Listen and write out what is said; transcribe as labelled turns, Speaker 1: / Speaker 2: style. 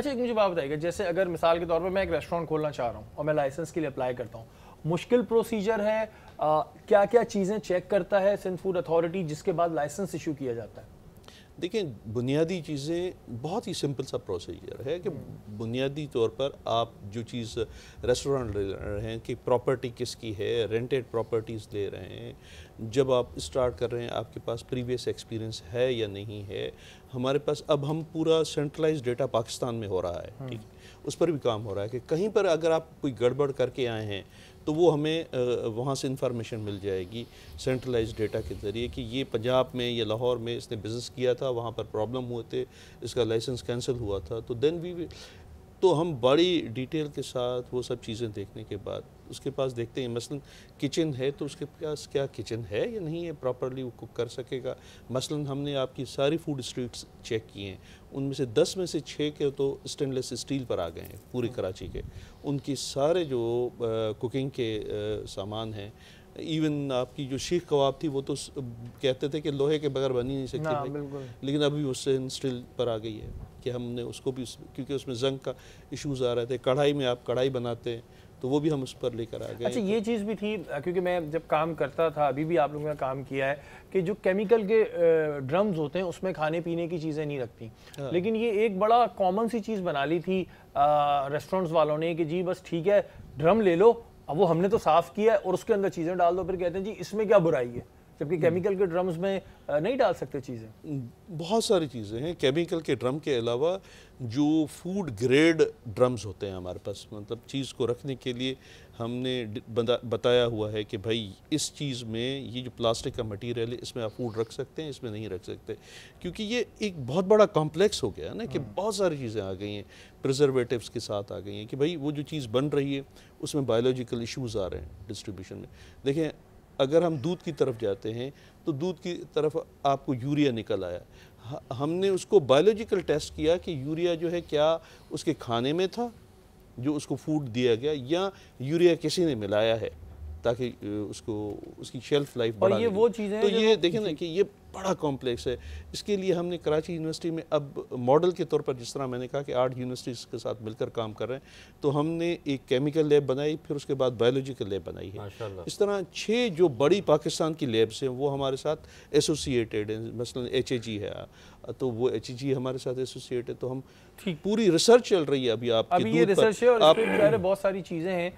Speaker 1: अच्छा एक मुझे बात बताइएगा जैसे अगर मिसाल के तौर पर मैं एक रेस्टोरेंट खोलना चाह रहा हूँ और मैं लाइसेंस के लिए अप्लाई करता हूँ मुश्किल प्रोसीजर है आ, क्या क्या चीज़ें चेक करता है सिंध फूड अथॉरिटी जिसके बाद लाइसेंस इशू किया जाता है
Speaker 2: देखिए बुनियादी चीज़ें बहुत ही सिंपल सा प्रोसीजर है कि हम्म। बुनियादी तौर पर आप जो चीज़ रेस्टोरेंट ले रहे हैं कि प्रॉपर्टी किसकी है रेंटेड प्रॉपर्टीज़ ले रहे हैं जब आप स्टार्ट कर रहे हैं आपके पास प्रीवियस एक्सपीरियंस है या नहीं है हमारे पास अब हम पूरा सेंट्रलाइज डेटा पाकिस्तान में हो रहा है हम्म। ठीक उस पर भी काम हो रहा है कि कहीं पर अगर आप कोई गड़बड़ करके आए हैं तो वो हमें वहाँ से इंफॉर्मेशन मिल जाएगी सेंट्रलाइज डेटा के ज़रिए कि ये पंजाब में या लाहौर में इसने बिज़नेस किया था वहाँ पर प्रॉब्लम हुए थे इसका लाइसेंस कैंसिल हुआ था तो देन वी तो हम बड़ी डिटेल के साथ वो सब चीज़ें देखने के बाद उसके पास देखते हैं मसलन किचन है तो उसके पास क्या किचन है या नहीं है प्रॉपरली वो कुक कर सकेगा मसलन हमने आपकी सारी फूड स्ट्रीट्स चेक किए हैं उनमें से दस में से छः के तो स्टेनलेस स्टील पर आ गए हैं पूरी हाँ। कराची के उनकी सारे जो आ, कुकिंग के आ, सामान हैं इवन आपकी जो शीख कबाब थी वो तो कहते थे कि लोहे के बगैर बन ही नहीं सकती लेकिन अभी उससे स्टिल पर आ गई है कि हमने उसको भी उस, क्योंकि उसमें जंग का इश्यूज़ आ रहे थे कढ़ाई में आप कढ़ाई बनाते हैं तो वो भी हम उस पर लेकर आ गए अच्छा तो
Speaker 1: ये चीज़ भी थी क्योंकि मैं जब काम करता था अभी भी आप लोगों ने काम किया है कि जो केमिकल के ड्रम्स होते हैं उसमें खाने पीने की चीज़ें नहीं रखती हाँ। लेकिन ये एक बड़ा कॉमन सी चीज़ बना ली थी रेस्टोरेंट्स वालों ने कि जी बस ठीक है ड्रम ले लो अब वो हमने तो साफ किया है और उसके अंदर चीजें डाल दो फिर कहते हैं जी इसमें क्या बुराई है जबकि केमिकल हम्म। के ड्रम्स में नहीं डाल सकते चीज़ें
Speaker 2: हम्म, बहुत सारी चीज़ें हैं केमिकल के ड्रम के अलावा जो फूड ग्रेड ड्रम्स होते हैं हमारे पास मतलब चीज़ को रखने के लिए हमने बताया हुआ है कि भाई इस चीज़ में ये जो प्लास्टिक का मटेरियल है इसमें आप फूड रख सकते हैं इसमें नहीं रख सकते क्योंकि ये एक बहुत बड़ा कॉम्प्लेक्स हो गया ना कि हम्म। बहुत सारी चीज़ें आ गई हैं प्रिजर्वेटिव्स के साथ आ गई हैं कि भाई वो जो चीज़ बन रही है उसमें बायोलॉजिकल इश्यूज आ रहे हैं डिस्ट्रीब्यूशन में देखें अगर हम दूध की तरफ जाते हैं तो दूध की तरफ आपको यूरिया निकल आया हमने उसको बायोलॉजिकल टेस्ट किया कि यूरिया जो है क्या उसके खाने में था जो उसको फूड दिया गया या यूरिया किसी ने मिलाया है ताकि उसको उसकी शेल्फ लाइफ बढ़ा ये वो चीज़ें तो ये देखें ना कि ये बड़ा कॉम्प्लेक्स है इसके लिए हमने कराची यूनिवर्सिटी में अब मॉडल के तौर पर जिस तरह मैंने कहा कि आठ यूनिवर्सिटीज़ के साथ मिलकर काम कर रहे हैं तो हमने एक केमिकल लैब बनाई फिर उसके बाद बायोलॉजिकल लैब बनाई है इस तरह छः जो बड़ी पाकिस्तान की लैब्स हैं वो हमारे साथ एसोसिएटेड हैं मसलन एच है तो वो एच हमारे साथ एसोसिएट है तो हम पूरी रिसर्च चल रही है अभी आपकी रिसर्च है और आप...
Speaker 1: बहुत सारी चीज़ें हैं